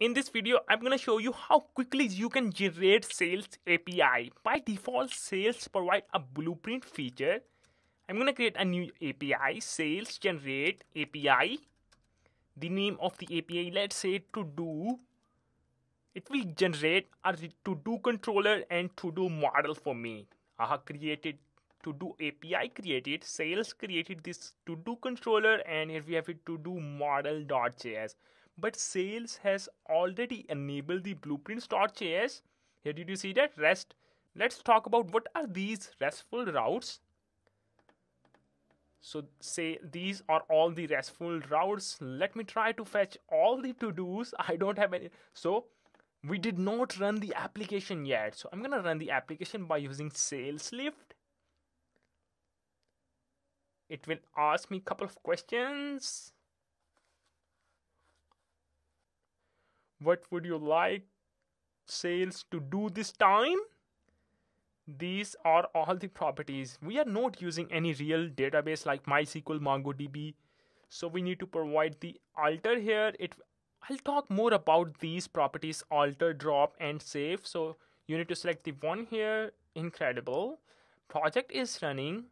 In this video, I'm gonna show you how quickly you can generate sales API. By default, sales provide a blueprint feature. I'm gonna create a new API, sales generate API. The name of the API, let's say to do. It will generate a to do controller and to do model for me. I have created to do API created, sales created this to do controller and here we have it to do model.js but sales has already enabled the blueprint blueprints.js. Here did you see that REST? Let's talk about what are these RESTful routes. So say these are all the RESTful routes. Let me try to fetch all the to-dos. I don't have any. So we did not run the application yet. So I'm gonna run the application by using sales lift. It will ask me a couple of questions What would you like sales to do this time? These are all the properties. We are not using any real database like MySQL, MongoDB. So we need to provide the alter here. It I'll talk more about these properties alter, drop, and save. So you need to select the one here. Incredible. Project is running.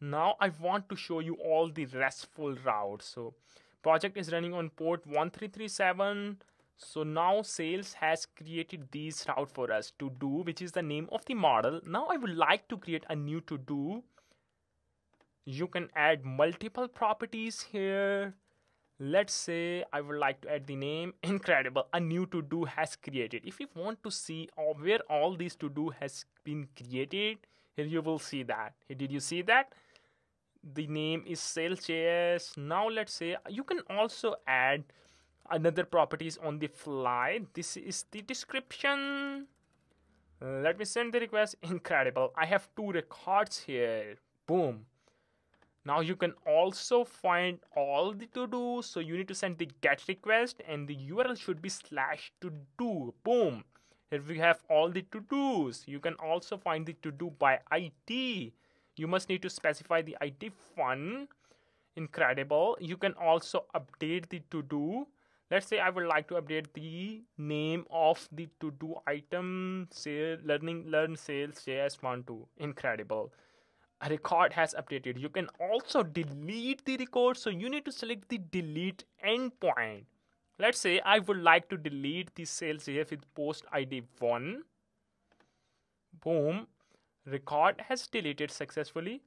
Now I want to show you all the RESTful routes. So project is running on port 1337 so now sales has created this route for us to do which is the name of the model now i would like to create a new to do you can add multiple properties here let's say i would like to add the name incredible a new to do has created if you want to see where all these to do has been created here you will see that here, did you see that the name is sales.js now let's say you can also add another properties on the fly this is the description let me send the request incredible i have two records here boom now you can also find all the to do so you need to send the get request and the url should be slash to do boom here we have all the to do's you can also find the to do by id you must need to specify the id fun incredible you can also update the to do let's say I would like to update the name of the to do item say learning learn sales js two. incredible a record has updated you can also delete the record so you need to select the delete endpoint let's say I would like to delete the sales here with post ID 1 boom record has deleted successfully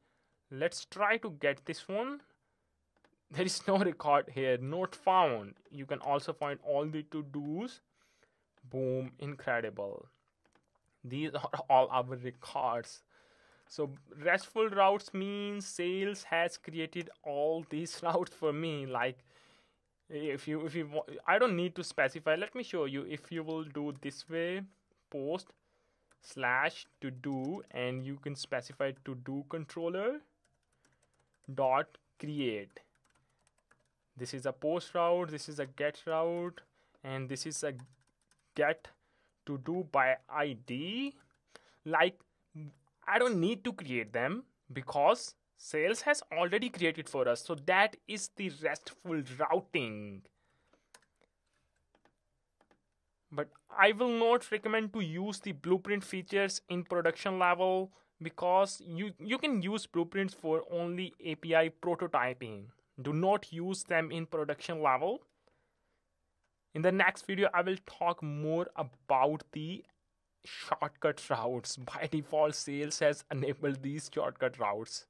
let's try to get this one there is no record here, not found. You can also find all the to-dos. Boom, incredible. These are all our records. So RESTful routes means sales has created all these routes for me. Like if you if you I don't need to specify. Let me show you. If you will do this way, post slash to do, and you can specify to do controller dot create this is a post route this is a get route and this is a get to do by id like i don't need to create them because sales has already created for us so that is the restful routing but i will not recommend to use the blueprint features in production level because you you can use blueprints for only api prototyping do not use them in production level in the next video i will talk more about the shortcut routes by default sales has enabled these shortcut routes